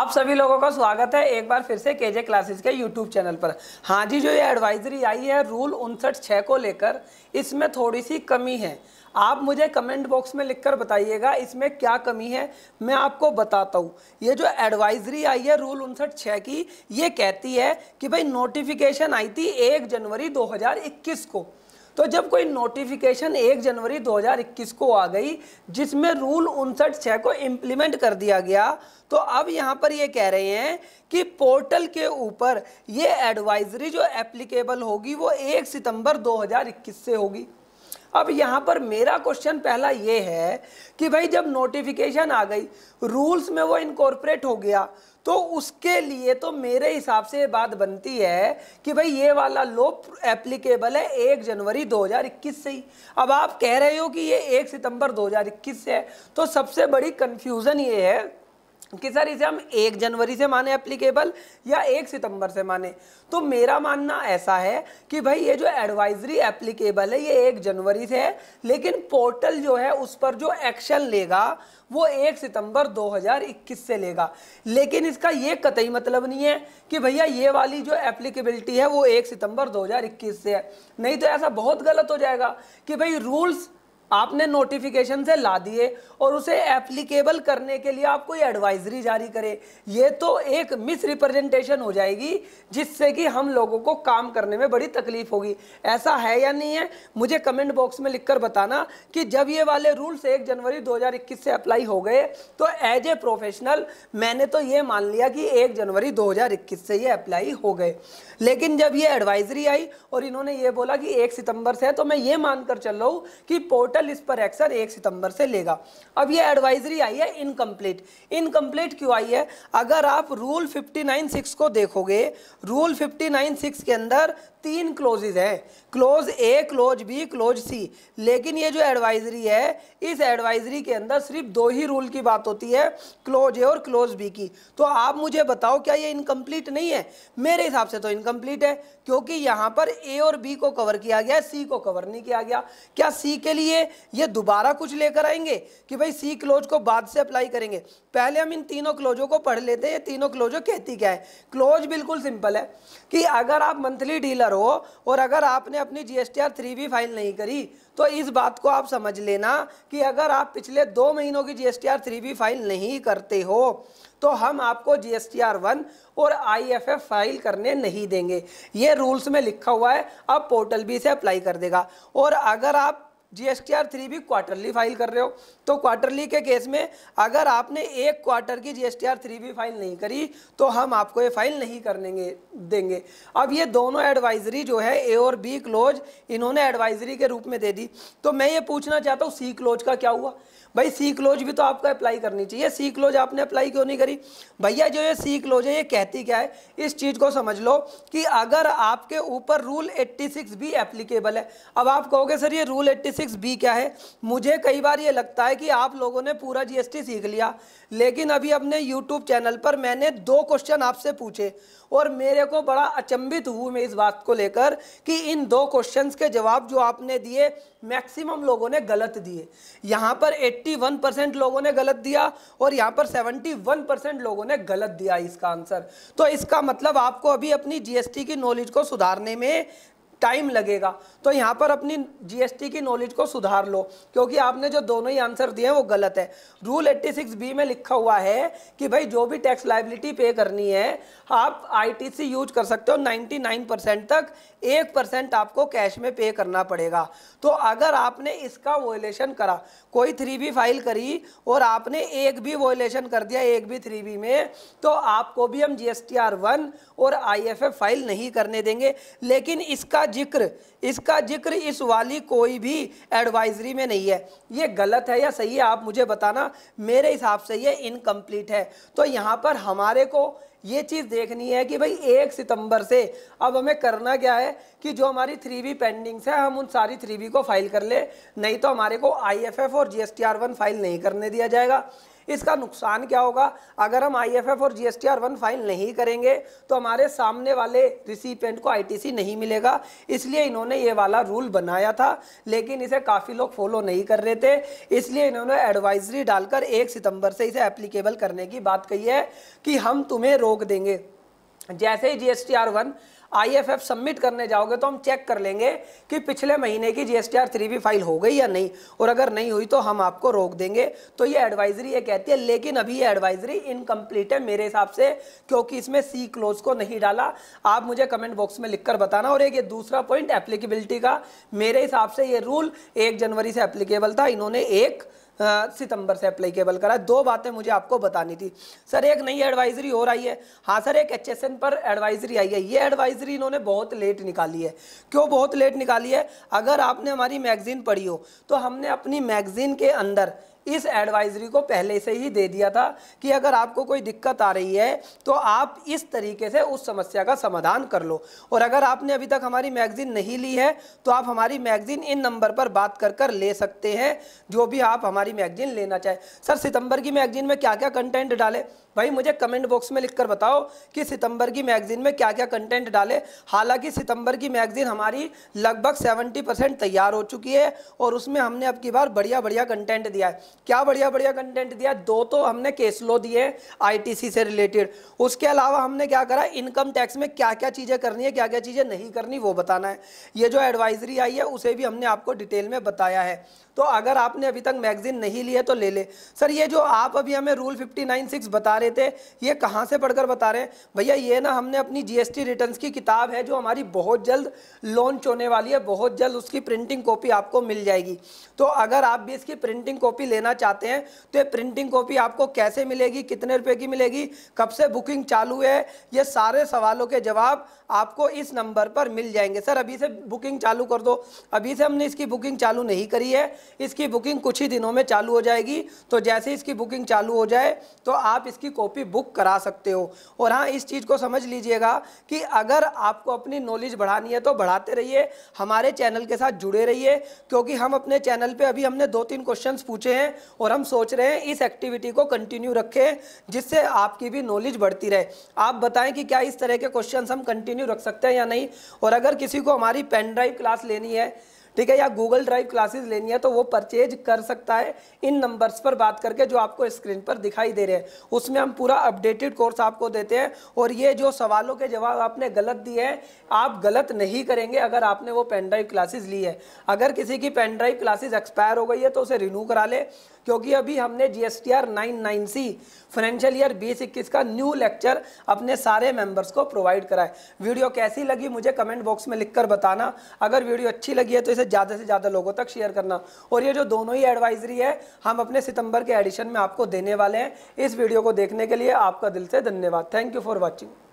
आप सभी लोगों का स्वागत है एक बार फिर से के जे क्लासेस के यूट्यूब चैनल पर हाँ जी जो ये एडवाइजरी आई है रूल उनसठ छः को लेकर इसमें थोड़ी सी कमी है आप मुझे कमेंट बॉक्स में लिखकर बताइएगा इसमें क्या कमी है मैं आपको बताता हूँ ये जो एडवाइजरी आई है रूल उनसठ छः की ये कहती है कि भाई नोटिफिकेशन आई थी एक जनवरी दो को तो जब कोई नोटिफिकेशन 1 जनवरी 2021 को आ गई जिसमें रूल उनसठ छः को इम्प्लीमेंट कर दिया गया तो अब यहाँ पर ये कह रहे हैं कि पोर्टल के ऊपर ये एडवाइजरी जो एप्लीकेबल होगी वो 1 सितंबर 2021 से होगी अब यहाँ पर मेरा क्वेश्चन पहला ये है कि भाई जब नोटिफिकेशन आ गई रूल्स में वो इनकॉर्पोरेट हो गया तो उसके लिए तो मेरे हिसाब से बात बनती है कि भाई ये वाला लॉ एप्लीकेबल है एक जनवरी 2021 से ही अब आप कह रहे हो कि ये एक सितंबर 2021 से है तो सबसे बड़ी कन्फ्यूज़न ये है कि सर इसे हम एक जनवरी से माने एप्लीकेबल या एक सितंबर से माने तो मेरा मानना ऐसा है कि भाई ये जो एडवाइजरी एप्लीकेबल है ये एक जनवरी से है लेकिन पोर्टल जो है उस पर जो एक्शन लेगा वो एक सितंबर 2021 से लेगा लेकिन इसका ये कतई मतलब नहीं है कि भैया ये वाली जो एप्लीकेबिलिटी है वो एक सितंबर 2021 से है नहीं तो ऐसा बहुत गलत हो जाएगा कि भाई रूल्स आपने नोटिफिकेशन से ला दिए और उसे एप्लीकेबल करने के लिए आप कोई एडवाइजरी जारी करें ये तो एक मिसरिप्रेजेंटेशन हो जाएगी जिससे कि हम लोगों को काम करने में बड़ी तकलीफ होगी ऐसा है या नहीं है मुझे कमेंट बॉक्स में लिखकर बताना कि जब ये वाले रूल्स एक जनवरी 2021 से अप्लाई हो गए तो एज ए प्रोफेशनल मैंने तो ये मान लिया कि एक जनवरी दो से ये अप्लाई हो गए लेकिन जब ये एडवाइजरी आई और इन्होंने ये बोला कि एक सितंबर से है तो मैं ये मानकर चल रहा हूँ कि पोर्टल का लिस्ट पर एक्शन एक सितंबर से लेगा अब ये एडवाइजरी आई है इनकम्प्लीट इनकम्प्लीट क्यों आई है अगर आप रूल फिफ्टी नाइन सिक्स को देखोगे रूल फिफ्टी नाइन सिक्स के अंदर तीन क्लोजेज हैं clause A clause B clause C लेकिन ये जो एडवाइजरी है इस एडवाइजरी के अंदर सिर्फ दो ही रूल की बात होती है क्लोज ए और क्लोज बी की तो आप मुझे बताओ क्या ये इनकम्प्लीट नहीं है मेरे हिसाब से तो इनकम्प्लीट है क्योंकि यहाँ पर ए और बी को कवर किया गया सी को कवर नहीं किया गया क्या सी के लिए ये दोबारा कुछ लेकर आएंगे कि भाई सी क्लोज को बाद से अप्लाई करेंगे पहले हम इन तीनों क्लोजों को पढ़ लेते हैं तीनों क्लोजो कहती क्या है क्लोज बिल्कुल सिंपल है कि अगर आप मंथली डीलर आर हो और अगर आपने अपनी जी एस थ्री भी फाइल नहीं करी तो इस बात को आप समझ लेना कि अगर आप पिछले दो महीनों की जी एस थ्री भी फाइल नहीं करते हो तो हम आपको जी एस वन और आई एफ एफ फाइल करने नहीं देंगे ये रूल्स में लिखा हुआ है अब पोर्टल भी इसे अप्लाई कर देगा और अगर आप जीएसटीआर थ्री भी क्वार्टरली फाइल कर रहे हो तो क्वार्टरली के केस में अगर आपने एक क्वार्टर की जीएसटीआर थ्री भी फाइल नहीं करी तो हम आपको ये फाइल नहीं करने देंगे अब ये दोनों एडवाइजरी जो है ए और बी क्लोज इन्होंने एडवाइजरी के रूप में दे दी तो मैं ये पूछना चाहता हूँ सी क्लोज का क्या हुआ भाई सी क्लोज भी तो आपको अप्लाई करनी चाहिए सी क्लोज आपने अप्लाई क्यों नहीं करी भैया जो ये सी क्लोज है ये कहती क्या है इस चीज़ को समझ लो कि अगर आपके ऊपर रूल 86 बी एप्लीकेबल है अब आप कहोगे सर ये रूल 86 बी क्या है मुझे कई बार ये लगता है कि आप लोगों ने पूरा टी सीख लिया लेकिन अभी अपने यूट्यूब चैनल पर मैंने दो क्वेश्चन आपसे पूछे और मेरे को बड़ा अचंभित हूँ मैं इस बात को लेकर कि इन दो क्वेश्चंस के जवाब जो आपने दिए मैक्सिमम लोगों ने गलत दिए यहाँ पर 81 परसेंट लोगों ने गलत दिया और यहां पर 71 परसेंट लोगों ने गलत दिया इसका आंसर तो इसका मतलब आपको अभी अपनी जीएसटी की नॉलेज को सुधारने में टाइम लगेगा तो यहाँ पर अपनी जीएसटी की नॉलेज को सुधार लो क्योंकि आपने जो दोनों ही आंसर दिए हैं वो गलत है रूल 86 बी में लिखा हुआ है कि भाई जो भी टैक्स लाइबिलिटी पे करनी है आप आईटीसी यूज कर सकते हो 99 परसेंट तक एक परसेंट आपको कैश में पे करना पड़ेगा तो अगर आपने इसका वोलेशन करा कोई थ्री बी फाइल करी और आपने एक भी वोलेशन कर दिया एक भी थ्री बी में तो आपको भी हम G S T R one और आई एफ एफ फाइल नहीं करने देंगे लेकिन इसका जिक्र इसका जिक्र इस वाली कोई भी एडवाइजरी में नहीं है ये गलत है या सही है आप मुझे बताना मेरे हिसाब से ये इनकम्प्लीट है तो यहाँ पर हमारे को ये चीज़ देखनी है कि भाई एक सितंबर से अब हमें करना क्या है कि जो हमारी थ्री बी पेंडिंग्स है हम उन सारी थ्री बी को फाइल कर ले नहीं तो हमारे को आई एफ एफ और G S T R one file नहीं करने दिया जाएगा इसका नुकसान क्या होगा अगर हम आईएफएफ और जीएसटीआर वन फाइल नहीं करेंगे तो हमारे सामने वाले रिसिपेंट को आईटीसी नहीं मिलेगा इसलिए इन्होंने ये वाला रूल बनाया था लेकिन इसे काफ़ी लोग फॉलो नहीं कर रहे थे इसलिए इन्होंने एडवाइजरी डालकर एक सितंबर से इसे एप्लीकेबल करने की बात कही है कि हम तुम्हें रोक देंगे जैसे ही G S T R one IFF submit करने जाओगे तो हम चेक कर लेंगे कि पिछले महीने की जीएसटीआर थ्री भी फाइल हो गई या नहीं और अगर नहीं हुई तो हम आपको रोक देंगे तो ये एडवाइजरी ये कहती है लेकिन अभी ये एडवाइजरी इनकम्प्लीट है मेरे हिसाब से क्योंकि इसमें सी क्लोज को नहीं डाला आप मुझे कमेंट बॉक्स में कर बताना और एक ये दूसरा पॉइंट एप्लीकेबिलिटी का मेरे हिसाब से ये रूल एक जनवरी से एप्लीकेबल था इन्होंने एक सितंबर से अप्लीकेबल करा दो बातें मुझे आपको बतानी थी सर एक नई एडवाइजरी और आई है हाँ सर एक एच पर एडवाइजरी आई है ये एडवाइजरी इन्होंने बहुत लेट निकाली है क्यों बहुत लेट निकाली है अगर आपने हमारी मैगजीन पढ़ी हो तो हमने अपनी मैगजीन के अंदर इस एडवाइजरी को पहले से ही दे दिया था कि अगर आपको कोई दिक्कत आ रही है तो आप इस तरीके से उस समस्या का समाधान कर लो और अगर आपने अभी तक हमारी मैगजीन नहीं ली है तो आप हमारी मैगजीन इन नंबर पर बात कर कर ले सकते हैं जो भी आप हमारी मैगजीन लेना चाहें सर सितंबर की मैगजीन में क्या क्या कंटेंट डालें भाई मुझे कमेंट बॉक्स में लिखकर बताओ कि सितंबर की मैगजीन में क्या क्या कंटेंट डाले हालांकि सितंबर की मैगजीन हमारी लगभग 70 परसेंट तैयार हो चुकी है और उसमें हमने अब की बार बढ़िया बढ़िया कंटेंट दिया है क्या बढ़िया बढ़िया कंटेंट दिया दो तो हमने केस लो दिए आईटीसी से रिलेटेड उसके अलावा हमने क्या करा इनकम टैक्स में क्या क्या चीज़ें करनी है क्या क्या चीज़ें नहीं करनी वो बताना है ये जो एडवाइजरी आई है उसे भी हमने आपको डिटेल में बताया है तो अगर आपने अभी तक मैगजीन नहीं ली है तो ले ले सर ये जो आप अभी हमें रूल फिफ्टी नाइन सिक्स बता रहे थे ये कहाँ से पढ़कर बता रहे हैं भैया ये ना हमने अपनी जीएसटी रिटर्न्स की किताब है जो हमारी बहुत जल्द लॉन्च होने वाली है बहुत जल्द उसकी प्रिंटिंग कॉपी आपको मिल जाएगी तो अगर आप भी इसकी प्रिंटिंग कॉपी ले लेना चाहते हैं तो ये प्रिंटिंग कॉपी आपको कैसे मिलेगी कितने रुपए की मिलेगी कब से बुकिंग चालू है ये सारे सवालों के जवाब आपको इस नंबर पर मिल जाएंगे सर अभी से बुकिंग चालू कर दो अभी से हमने इसकी बुकिंग चालू नहीं करी है इसकी बुकिंग कुछ ही दिनों में चालू हो जाएगी तो जैसे इसकी बुकिंग चालू हो जाए तो आप इसकी कॉपी बुक करा सकते हो और हाँ इस चीज़ को समझ लीजिएगा कि अगर आपको अपनी नॉलेज बढ़ानी है तो बढ़ाते रहिए हमारे चैनल के साथ जुड़े रहिए क्योंकि हम अपने चैनल पे अभी हमने दो तीन क्वेश्चंस पूछे हैं और हम सोच रहे हैं इस एक्टिविटी को कंटिन्यू रखें जिससे आपकी भी नॉलेज बढ़ती रहे आप बताएं कि क्या इस तरह के क्वेश्चन हम कंटिन्यू रख सकते हैं या नहीं और अगर किसी को हमारी पेन ड्राइव क्लास लेनी है ठीक है या गूगल ड्राइव क्लासेस लेनी है तो वो परचेज कर सकता है इन नंबर्स पर बात करके जो आपको स्क्रीन पर दिखाई दे रहे हैं उसमें हम पूरा अपडेटेड कोर्स आपको देते हैं और ये जो सवालों के जवाब आपने गलत दिए हैं आप गलत नहीं करेंगे अगर आपने वो पेन ड्राइव क्लासेज ली है अगर किसी की पेन ड्राइव क्लासेज एक्सपायर हो गई है तो उसे रिन्यू करा ले क्योंकि अभी हमने G S T R nine nine C financial year बीस इक्कीस का न्यू लेक्चर अपने सारे मेंबर्स को प्रोवाइड कराए वीडियो कैसी लगी मुझे कमेंट बॉक्स में लिखकर बताना अगर वीडियो अच्छी लगी है तो इसे ज़्यादा से ज़्यादा लोगों तक शेयर करना और ये जो दोनों ही एडवाइजरी है हम अपने सितंबर के एडिशन में आपको देने वाले हैं इस वीडियो को देखने के लिए आपका दिल से धन्यवाद थैंक यू फॉर वॉचिंग